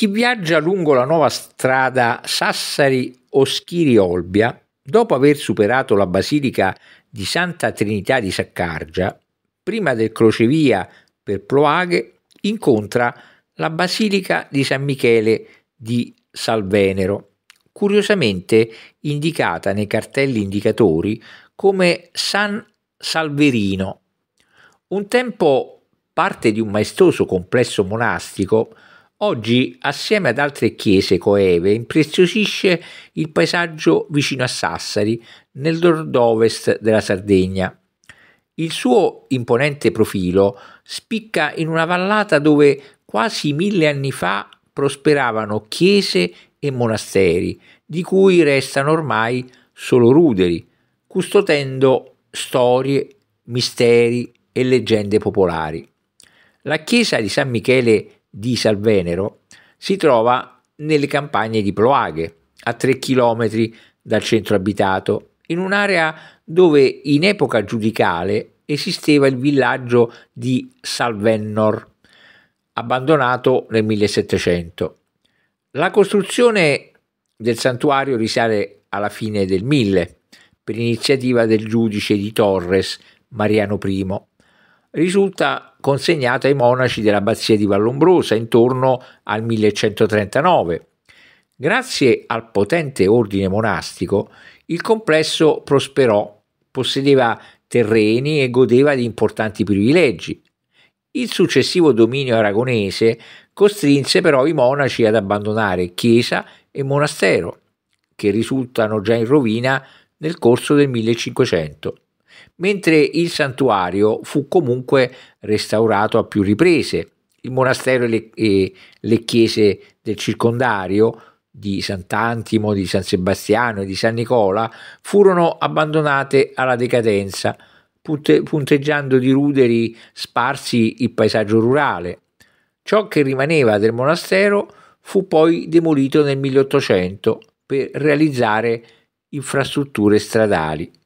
Chi viaggia lungo la nuova strada Sassari Oschiri-Olbia, dopo aver superato la basilica di Santa Trinità di Saccargia, prima del crocevia per Ploaghe, incontra la basilica di San Michele di Salvenero, curiosamente indicata nei cartelli indicatori come San Salverino. Un tempo parte di un maestoso complesso monastico, Oggi, assieme ad altre chiese coeve, impreziosisce il paesaggio vicino a Sassari, nel nord-ovest della Sardegna. Il suo imponente profilo spicca in una vallata dove quasi mille anni fa prosperavano chiese e monasteri, di cui restano ormai solo ruderi, custodendo storie, misteri e leggende popolari. La chiesa di San Michele di Salvenero si trova nelle campagne di Ploaghe, a 3 km dal centro abitato, in un'area dove in epoca giudicale esisteva il villaggio di Salvennor, abbandonato nel 1700. La costruzione del santuario risale alla fine del 1000 per iniziativa del giudice di Torres Mariano I risulta consegnata ai monaci dell'abbazia di Vallombrosa intorno al 1139. Grazie al potente ordine monastico, il complesso prosperò, possedeva terreni e godeva di importanti privilegi. Il successivo dominio aragonese costrinse però i monaci ad abbandonare chiesa e monastero, che risultano già in rovina nel corso del 1500 mentre il santuario fu comunque restaurato a più riprese. Il monastero e le, e le chiese del circondario di Sant'Antimo, di San Sebastiano e di San Nicola furono abbandonate alla decadenza, punte, punteggiando di ruderi sparsi il paesaggio rurale. Ciò che rimaneva del monastero fu poi demolito nel 1800 per realizzare infrastrutture stradali.